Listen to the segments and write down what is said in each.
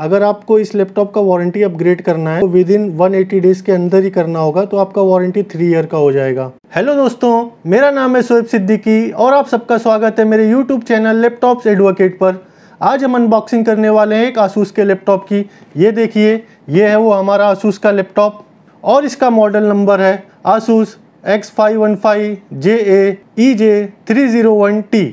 अगर आपको इस लैपटॉप का वारंटी अपग्रेड करना है तो विद इन 180 डेज के अंदर ही करना होगा तो आपका वारंटी थ्री ईयर का हो जाएगा हेलो दोस्तों मेरा नाम है सोएब सिद्दीकी और आप सबका स्वागत है मेरे यूट्यूब चैनल लैपटॉप्स एडवोकेट पर आज हम अनबॉक्सिंग करने वाले हैं एक आसूस के लैपटॉप की ये देखिए ये है वो हमारा आसूस का लैपटॉप और इसका मॉडल नंबर है Asus X five one five J A E J three zero one T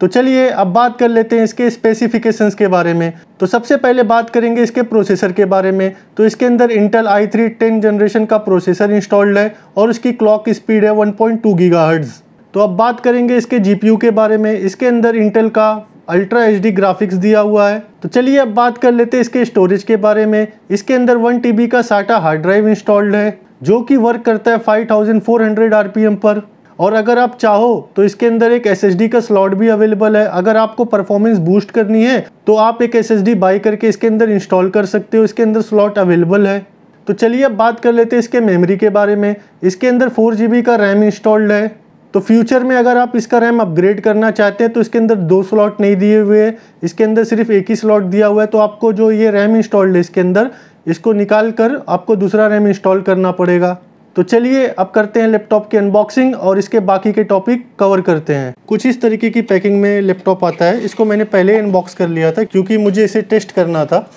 तो चलिए अब बात कर लेते हैं इसके स्पेसिफिकेशंस के बारे में तो सबसे पहले बात करेंगे इसके प्रोसेसर के बारे में तो इसके अंदर Intel i three ten generation का प्रोसेसर इंस्टॉल्ड है और इसकी क्लॉक स्पीड है 1.2 पॉइंट तो अब बात करेंगे इसके यू के बारे में इसके अंदर इंटेल का अल्ट्रा एच ग्राफिक्स दिया हुआ है तो चलिए अब बात कर लेते हैं इसके स्टोरेज के बारे में इसके अंदर वन टी का साटा हार्ड ड्राइव इंस्टॉल्ड है जो कि वर्क करता है 5400 एम पर और अगर आप चाहो तो इसके अंदर एक एस का स्लॉट भी अवेलेबल है अगर आपको परफॉर्मेंस बूस्ट करनी है तो आप एक एस बाई करके इसके अंदर इंस्टॉल कर सकते हो इसके अंदर स्लॉट अवेलेबल है तो चलिए अब बात कर लेते हैं इसके मेमोरी के बारे में इसके अंदर फोर जी का रैम इंस्टॉल्ड है तो फ्यूचर में अगर आप इसका रैम अपग्रेड करना चाहते हैं तो इसके अंदर दो स्लॉट नहीं दिए हुए हैं इसके अंदर सिर्फ एक ही स्लॉट दिया हुआ है तो आपको जो ये रैम इंस्टॉल्ड है इसके अंदर इसको निकाल कर आपको दूसरा रैम इंस्टॉल करना पड़ेगा तो चलिए अब करते हैं लैपटॉप की अनबॉक्सिंग और इसके बाकी के टॉपिक कवर करते हैं कुछ इस तरीके की पैकिंग में लैपटॉप आता है इसको मैंने पहले अनबॉक्स कर लिया था क्योंकि मुझे इसे टेस्ट करना था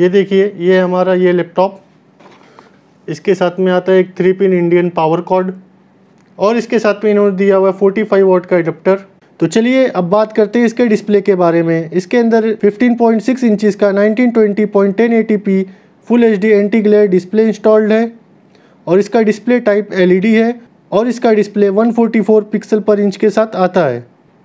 ये देखिए ये हमारा ये लैपटॉप इसके साथ में आता है एक three pin Indian power cord और इसके साथ में इन्होंने दिया हुआ है फोर्टी फाइव वोट का एडप्टर तो चलिए अब बात करते हैं इसके डिस्प्ले के बारे में इसके अंदर 15.6 इंचेस का twenty point ten full H D anti glare display installed है और इसका डिस्प्ले टाइप एलईडी है और इसका डिस्प्ले 144 पिक्सल पर इंच के साथ आता है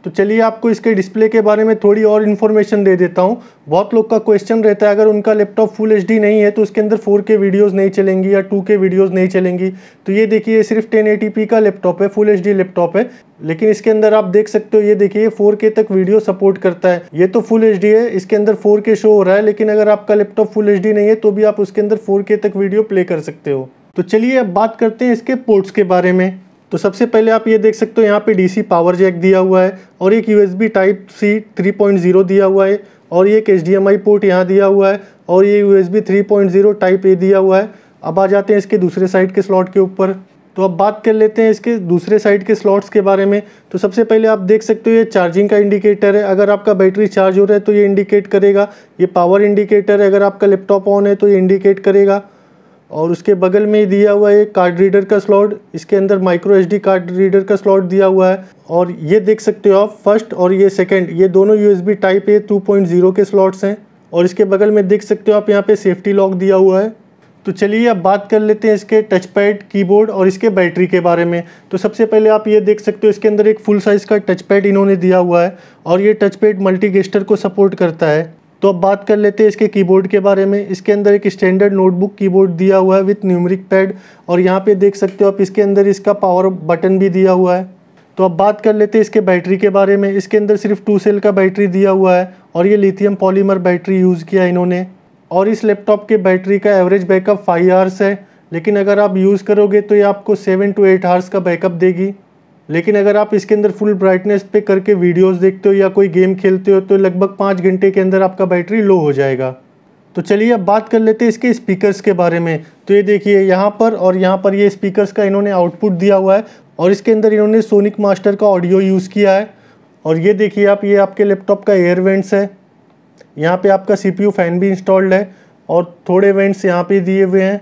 तो चलिए आपको इसके डिस्प्ले के बारे में थोड़ी और इन्फॉर्मेशन दे देता हूँ बहुत लोग का क्वेश्चन रहता है अगर उनका लैपटॉप फुल एच नहीं है तो उसके अंदर फोर के वीडियोज़ नहीं चलेंगी या टू के वीडियोज़ नहीं चलेंगी तो ये देखिए सिर्फ टेन का लैपटॉप है फुल एच लैपटॉप है लेकिन इसके अंदर आप देख सकते हो ये देखिए के तक वीडियो सपोर्ट करता है ये तो फुल एच है इसके अंदर के शो हो रहा है लेकिन अगर आपका लैपटॉप फुल एच नहीं है तो भी आप उसके अंदर फोर तक वीडियो प्ले कर सकते हो तो चलिए अब बात करते हैं इसके पोर्ट्स के बारे में तो सबसे पहले आप ये देख सकते हो यहाँ पे डीसी पावर जैक दिया हुआ है और एक यूएसबी टाइप सी 3.0 दिया हुआ है और एक एच पोर्ट यहाँ दिया हुआ है और ये यूएसबी 3.0 टाइप ए दिया हुआ है अब आ जाते हैं इसके दूसरे साइड के स्लॉट के ऊपर तो अब बात कर लेते हैं इसके दूसरे साइड के स्लॉट्स के बारे में तो सबसे पहले आप देख सकते हो ये चार्जिंग का इंडिकेटर है अगर आपका बैटरी चार्ज हो रहा है तो ये इंडिकेट करेगा ये पावर इंडिकेटर है अगर आपका लैपटॉप ऑन है तो ये इंडिकेट करेगा और उसके बगल में दिया हुआ है कार्ड रीडर का स्लॉट इसके अंदर माइक्रो एच कार्ड रीडर का स्लॉट दिया हुआ है और ये देख सकते हो आप फर्स्ट और ये सेकेंड ये दोनों यू टाइप ए टू के स्लॉट्स हैं और इसके बगल में देख सकते हो आप यहाँ पे सेफ्टी लॉक दिया हुआ है तो चलिए अब बात कर लेते हैं इसके टच पैड कीबोर्ड और इसके बैटरी के बारे में तो सबसे पहले आप ये देख सकते हो इसके अंदर एक फुल साइज़ का टच पैड इन्होंने दिया हुआ है और ये टच पैड मल्टी गेस्टर को सपोर्ट करता है तो अब बात कर लेते हैं इसके कीबोर्ड के बारे में इसके अंदर एक स्टैंडर्ड नोटबुक कीबोर्ड दिया हुआ है विथ न्यूमरिक पैड और यहाँ पे देख सकते हो आप इसके अंदर इसका पावर बटन भी दिया हुआ है तो अब बात कर लेते हैं इसके बैटरी के बारे में इसके अंदर सिर्फ टू सेल का बैटरी दिया हुआ है और ये लिथियम पॉलीमर बैटरी यूज़ किया इन्होंने और इस लैपटॉप के बैटरी का एवरेज बैकअप फाइव आवर्स है लेकिन अगर आप यूज़ करोगे तो ये आपको सेवन टू एट आवर्स का बैकअप देगी लेकिन अगर आप इसके अंदर फुल ब्राइटनेस पे करके वीडियोस देखते हो या कोई गेम खेलते हो तो लगभग पाँच घंटे के अंदर आपका बैटरी लो हो जाएगा तो चलिए अब बात कर लेते हैं इसके स्पीकर्स के बारे में तो ये देखिए यहाँ पर और यहाँ पर ये स्पीकर्स का इन्होंने आउटपुट दिया हुआ है और इसके अंदर इन्होंने सोनिक मास्टर का ऑडियो यूज़ किया है और ये देखिए आप ये आपके लैपटॉप का एयर वेंट्स है यहाँ पर आपका सी फ़ैन भी इंस्टॉल्ड है और थोड़े वेंट्स यहाँ पर दिए हुए हैं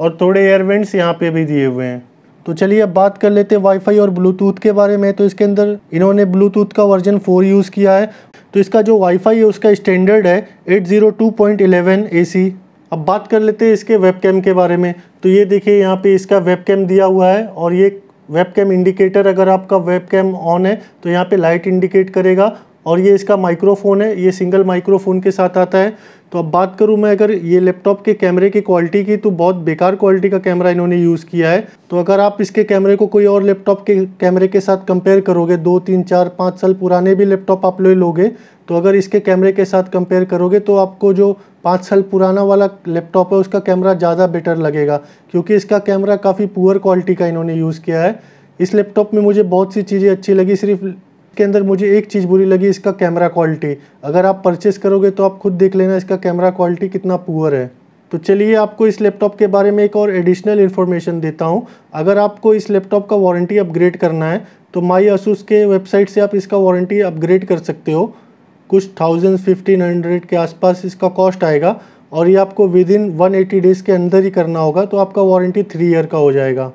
और थोड़े एयर वेंट्स यहाँ पर भी दिए हुए हैं तो चलिए अब बात कर लेते हैं वाईफाई और ब्लूटूथ के बारे में तो इसके अंदर इन्होंने ब्लूटूथ का वर्जन फोर यूज़ किया है तो इसका जो वाईफाई है उसका स्टैंडर्ड है eight zero two point eleven A C अब बात कर लेते हैं इसके वेबकैम के बारे में तो ये देखिए यहाँ पे इसका वेबकैम दिया हुआ है और ये वेबकैम इंडिकेटर अगर आपका वेबकैम ऑन है तो यहाँ पे लाइट इंडिकेट करेगा और ये इसका माइक्रोफोन है ये सिंगल माइक्रोफोन के साथ आता है तो अब बात करूँ मैं अगर ये लैपटॉप के कैमरे की क्वालिटी की तो बहुत बेकार क्वालिटी का कैमरा इन्होंने यूज़ किया है तो अगर आप इसके कैमरे को कोई और लैपटॉप के कैमरे के साथ कंपेयर करोगे दो तीन चार पाँच साल पुराने भी लैपटॉप आप ले लोगे तो अगर इसके कैमरे के साथ कंपेयर करोगे तो आपको जो पाँच साल पुराना वाला लैपटॉप है उसका कैमरा ज़्यादा बेटर लगेगा क्योंकि इसका कैमरा काफ़ी पुअर क्वालिटी का इन्होंने यूज़ किया है इस लैपटॉप में मुझे बहुत सी चीज़ें अच्छी लगी सिर्फ के अंदर मुझे एक चीज़ बुरी लगी इसका कैमरा क्वालिटी अगर आप परचेस करोगे तो आप खुद देख लेना इसका कैमरा क्वालिटी कितना पुअर है तो चलिए आपको इस लैपटॉप के बारे में एक और एडिशनल इन्फॉर्मेशन देता हूँ अगर आपको इस लैपटॉप का वारंटी अपग्रेड करना है तो माई असूस के वेबसाइट से आप इसका वारंटी अपग्रेड कर सकते हो कुछ थाउजेंड फिफ्टीन हंड्रेड के आसपास इसका कॉस्ट आएगा और ये आपको within one eighty days के अंदर ही करना होगा तो आपका वारंटी थ्री ईयर का हो जाएगा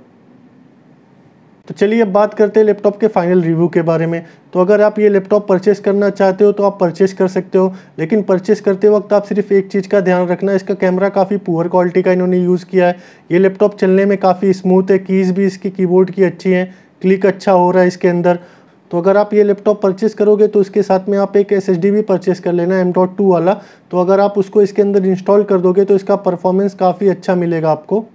तो चलिए अब बात करते हैं लैपटॉप के फाइनल रिव्यू के बारे में तो अगर आप ये लैपटॉप परचेस करना चाहते हो तो आप परचेस कर सकते हो लेकिन परचेस करते वक्त आप सिर्फ एक चीज़ का ध्यान रखना इसका कैमरा काफ़ी पुअर क्वालिटी का इन्होंने यूज़ किया है ये लैपटॉप चलने में काफ़ी स्मूथ है कीज़ भी इसकी कीबोर्ड की अच्छी हैं क्लिक अच्छा हो रहा है इसके अंदर तो अगर आप ये लैपटॉप परचेस करोगे तो इसके साथ में आप एक एस भी परचेस कर लेना एम डॉट टू वाला तो अगर आप उसको इसके अंदर इंस्टॉल कर दोगे तो इसका परफॉर्मेंस काफ़ी अच्छा मिलेगा आपको